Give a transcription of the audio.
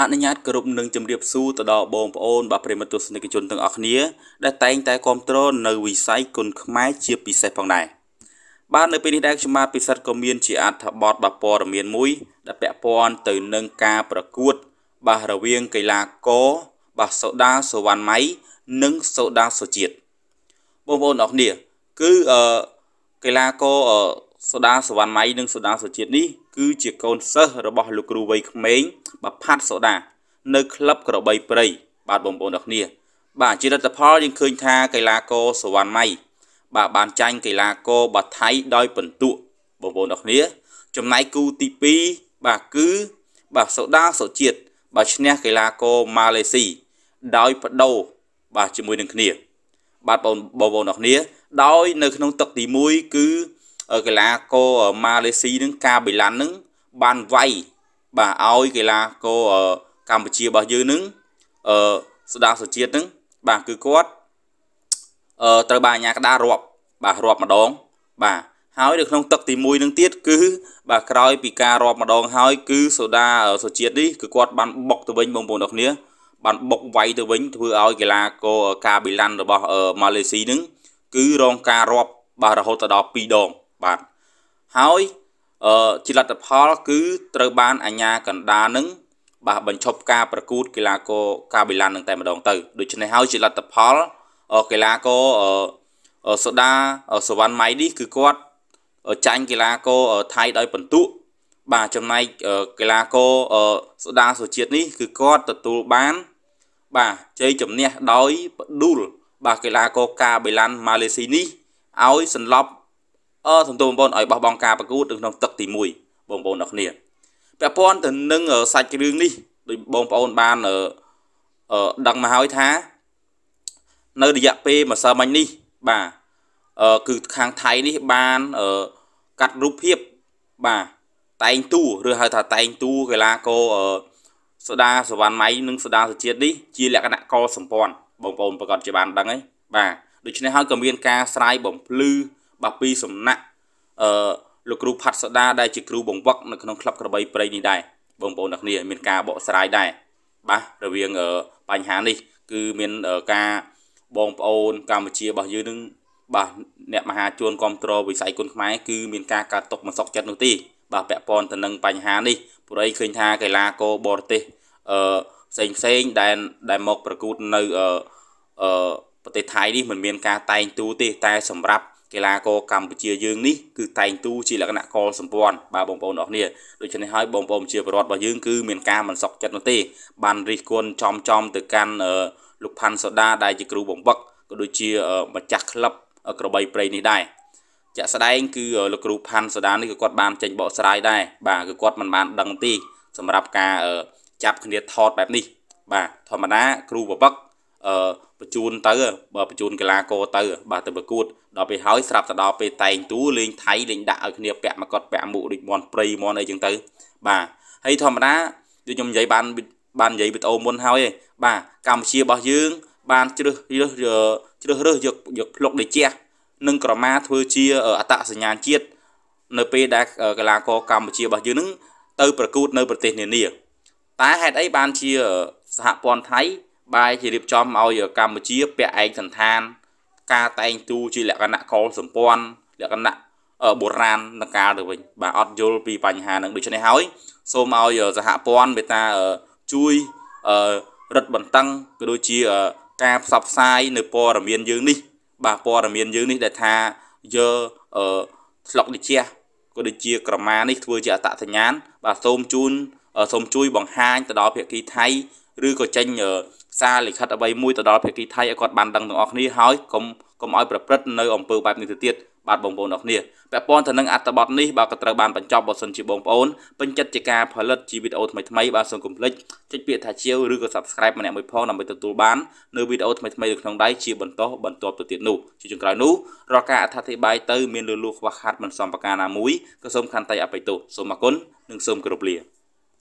អនុញ្ញាតគោរពនិងជម្រាបសួរទៅដល់បងប្អូនបាទប្រិមត្តទស្សនិកជនទាំងអស់គ្នា ដែលតែងតែគាំទ្រនៅវិស័យគុណខ្មែរជាពិសេសផងដែរបាទនៅពេលនេះដែរខ្ញុំបាទពិសិដ្ឋក៏មានជាអត្ថបទបាទព័ត៌មានមួយ ដែលពាក់ព័ន្ធទៅនឹងការប្រកួតបាទរវាងកីឡាករបាទសូដាសវណ្ណមៃនិងសូដាសុជាតិបងប្អូនអរគ្នាគឺអឺកីឡាករសូដាសវណ្ណមៃនិងសូដាសុជាតិនេះគឺជាកូនសិស្សរបស់លោកគ្រូវ័យក្មេងបាផាត់សូដានៅក្លឹបក្របីព្រៃបាទបងប្អូនទាំងគ្នា បាទជាលទ្ធផលយើងឃើញថាកីឡាករសវណ្ណមៃបាទបានចាញ់កីឡាករបាថៃដោយពិន្ទុបងប្អូនទាំងគ្នាចំណែកគូទី2បាទគឺបាទសូដាសុជាតិបាទឈ្នះកីឡាករម៉ាឡេស៊ីដោយបដូរបាទជាមួយនឹងគ្នាបាទបងប្អូនបងប្អូនទាំងគ្នាដោយនៅក្នុងទឹកទី1គឺកីឡាករម៉ាឡេស៊ីនឹងកាបៃឡាន់នឹងបានវាយបាទឲ្យកីឡាករកម្ពុជារបស់យើងនឹងអឺស្ដាប់សុជាតិនឹងបាទគឺគាត់អឺត្រូវបានអាញាកដារាប់បាទរាប់ម្ដងបាទហើយនៅក្នុងទឹកទី1នឹងទៀតគឺបាទក្រោយពីការរាប់ម្ដងហើយគឺសូដាសុជាតិនេះគឺគាត់បានបុកទៅវិញបងប្អូនអរគ្នាបានបុកវាយទៅវិញធ្វើឲ្យកីឡាករកាបៃឡាន់របស់ម៉ាឡេស៊ីនឹងគឺរងការរាប់បាទរហូតដល់2ដងបាទហើយអឺជាលទ្ធផលគឺត្រូវបានអាញាកណ្ដាលនឹងបាទបញ្ឈប់ការប្រកួតកីឡាករកាប៊ីឡាននឹងតែម្ដងទៅដូច្នេះហើយជាលទ្ធផលកីឡាករសូដាសវណ្ណម៉ៃនេះគឺគាត់ចាញ់កីឡាករថៃដោយពិន្ទុបាទចំណែកកីឡាករសូដាសុជាតិនេះគឺគាត់ទទួលបានបាទជ័យជំនះដោយផ្ដួលបាទកីឡាករកាប៊ីឡានម៉ាឡេស៊ីនេះឲ្យសន្លប់អឺសំទោសបងប្អូនឲ្យបោះបង់ការប្រកួតនៅក្នុងទឹកទី1បងប្អូនអ្នកគ្នាពាក់ព័ន្ធទៅនឹងសាច់រឿងនេះដូចបងប្អូនបានអឺដឹងមកហើយថានៅរយៈពេលម្សិលមិញនេះបាទអឺគឺខាងថៃនេះបានអឺកាត់រូបភាពបាទតែងតួឬហៅថាតែងតួកីឡាករអឺស្ដាសវណ្ណម៉ៃនិងស្ដាសជាតិនេះជាលក្ខណៈកសម្ព័ន្ធបងប្អូនប្រកាសជាបានដឹងហើយបាទដូច្នេះហើយក៏មានការស្រាយបំភ្លឺបាទពីសំណាក់អឺលោកគ្រូផាត់សដាដែលជាគ្រូបង្វឹកនៅក្នុងក្លឹបក្របីព្រៃនេះដែរបងប្អូនអ្នកគ្នាមានការបកស្រាយដែរបាទរវាងបញ្ហានេះ គឺមានការបងប្អូនកម្ពុជារបស់យើងនឹង បាទអ្នកមហាជនគ្រប់គ្រងវិស័យគុនខ្មែរគឺ មានការកាត់ទុកមិនសុខចិត្តនោះទេបាទពាក់ព័ន្ធទៅនឹងបញ្ហានេះព្រោះអីឃើញថាកីឡាករបរទេសអឺផ្សេងផ្សេងដែលដែលមកប្រកួតនៅអឺប្រទេសថៃនេះមិនមាន ការតែងទូទេតែសម្រាប់កីឡាករកម្ពុជាយើងនេះគឺតែងទូជាលក្ខណៈកលសម្ព័ន្ធបាទបងប្អូនអរគ្នាដូច្នេះហើយបងប្អូនជាប្រវត្តិរបស់យើងគឺមានការមិនសក់ចិត្តនោះទេបានរិះគន់ចំចំទៅកាន់លោកផាន់សូដាដែលជាគ្រូបំបឹកក៏ដូចជាម្ចាស់ក្លឹបក្របីព្រៃនេះដែរជាក់ស្ដែងគឺលោកគ្រូផាន់សូដានេះក៏គាត់បានចេញបកស្រាយដែរបាទគឺគាត់មិនបានដឹងទេសម្រាប់ការចាប់គ្នាថតបែបនេះ បាទធម្មតាគ្រូបបឹកអឺបញ្ជូនទៅបើបញ្ជូនកីឡាករទៅបាទទៅប្រកួតដល់ពេលហើយស្រាប់ទៅដល់ពេលតែងទួលេងថៃលេងដាក់ឲ្យគ្នាពាក់មកកត់ពាក់មួកដូចមន់ព្រៃមន់អីចឹងទៅបាទហើយធម្មតាដូចខ្ញុំនិយាយបានបាននិយាយវីដេអូមុនហើយឯងបាទកម្ពុជារបស់យើង បានជ្រើសរើសជ្រើសរើសយកយកភ្លុកដេជះនិងក្រមាធ្វើជាអត្តសញ្ញាណជាតិនៅពេលដែលកីឡាករកម្ពុជារបស់យើងនឹងទៅប្រកួតនៅប្រទេសនានាតែហេតុអីបានជាសហព័ន្ធថៃបាយជារៀបចំឲ្យកម្ពុជាពាក់ឯកសន្តានការតែងទូជាលក្ខណៈកលសម្ព័ន្ធលក្ខណៈបុរាណតកាលទៅវិញបាទអត់យល់ពីបញ្ហានឹងដូច្នេះហើយសូមឲ្យសហព័ន្ធមេតាជួយរឹតបន្តឹងក៏ដូចជាការផ្សព្វផ្សាយនៅព័ត៌មានយើងនេះបាទព័ត៌មានយើងនេះដែលថាយកស្លុកលិជាក៏ដូចជាក្រមានេះធ្វើជាអតសញ្ញាណបាទសូមជូនសូមជួយបង្ហាញទៅដល់ភាគីថៃឬក៏ចេញសារលិខិតអ្វីមួយទៅដល់ភាគីថៃឲ្យគាត់បានដឹងទាំងអស់គ្នាហើយកុំកុំឲ្យប្រព្រឹត្តនៅអំពើបែបនេះទៅទៀតបាទបងប្អូនអរគ្នាពាក់ព័ន្ធទៅនឹងអត្ថបទនេះបាទក៏ត្រូវបានបញ្ចប់បើសិនជាបងប្អូនពេញចិត្តជាការផលិតជាវីដេអូថ្មីថ្មីបាទសូមកុំភ្លេចចុចពាក្យថាជាវឬក៏ Subscribe ម្នាក់មួយផងដើម្បីទទួលបាននៅវីដេអូថ្មីថ្មីនៅក្នុងដៃជាបន្តបន្ទាប់ទៅទៀតនោះជាចុងក្រោយនោះរាល់ការអត្ថាធិប្បាយទៅមានលឺលួខ្វះខាតមិនសមប្រការណាមួយក៏សូមខន្តីអបិទោសសូមអរគុណនិងសូមគោរពលា